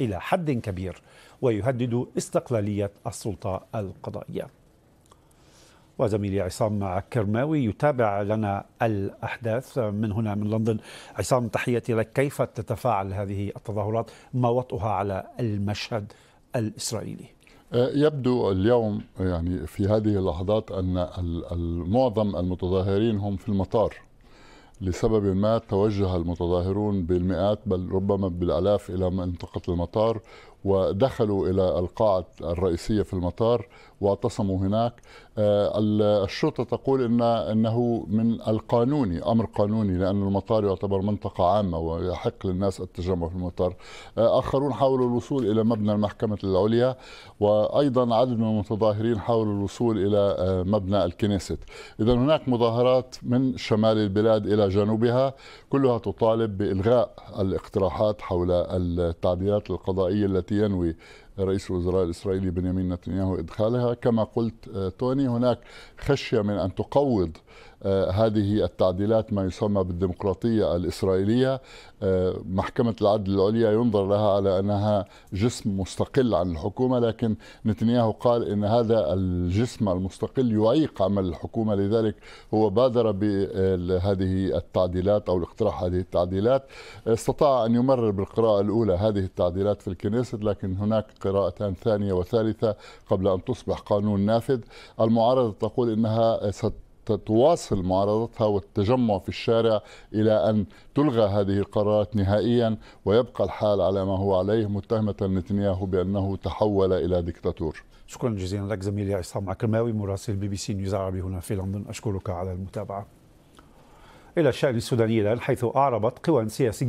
إلى حد كبير ويهدد استقلالية السلطة القضائية وزميلي عصام كرماوي يتابع لنا الأحداث من هنا من لندن عصام تحياتي لك كيف تتفاعل هذه التظاهرات ما وطئها على المشهد الإسرائيلي أه، يبدو اليوم يعني في هذه اللحظات أن معظم المتظاهرين هم في المطار لسبب ما توجه المتظاهرون بالمئات بل ربما بالالاف الى منطقه المطار ودخلوا الى القاعه الرئيسيه في المطار واعتصموا هناك آه، الشرطه تقول ان انه من القانوني امر قانوني لان المطار يعتبر منطقه عامه ويحق للناس التجمع في المطار آه، اخرون حاولوا الوصول الى مبنى المحكمه العليا وايضا عدد من المتظاهرين حاولوا الوصول الى آه، مبنى الكنيست اذا هناك مظاهرات من شمال البلاد الى إلى جنوبها كلها تطالب بإلغاء الاقتراحات حول التعديلات القضائية التي ينوي رئيس الوزراء الإسرائيلي بنيامين نتنياهو إدخالها كما قلت آه، توني هناك خشية من أن تقوض آه، هذه التعديلات ما يسمى بالديمقراطية الإسرائيلية آه، محكمة العدل العليا ينظر لها على أنها جسم مستقل عن الحكومة لكن نتنياهو قال أن هذا الجسم المستقل يعيق عمل الحكومة لذلك هو بادر بهذه التعديلات أو اقتراح هذه التعديلات استطاع أن يمرر بالقراءة الأولى هذه التعديلات في الكنيسة لكن هناك قراءتان ثانية وثالثة قبل أن تصبح قانون نافذ المعارضة تقول إنها ست معارضتها والتجمع في الشارع إلى أن تلغى هذه القرارات نهائيا ويبقى الحال على ما هو عليه متهمة نتنياهو بأنه تحول إلى دكتاتور شكرا جزيلا لك زميلي عصام عكرماوي مراسل بي بي سي نيوز عربي هنا في لندن أشكرك على المتابعة إلى الشأن السوداني الآن حيث أعربت قوى سياسية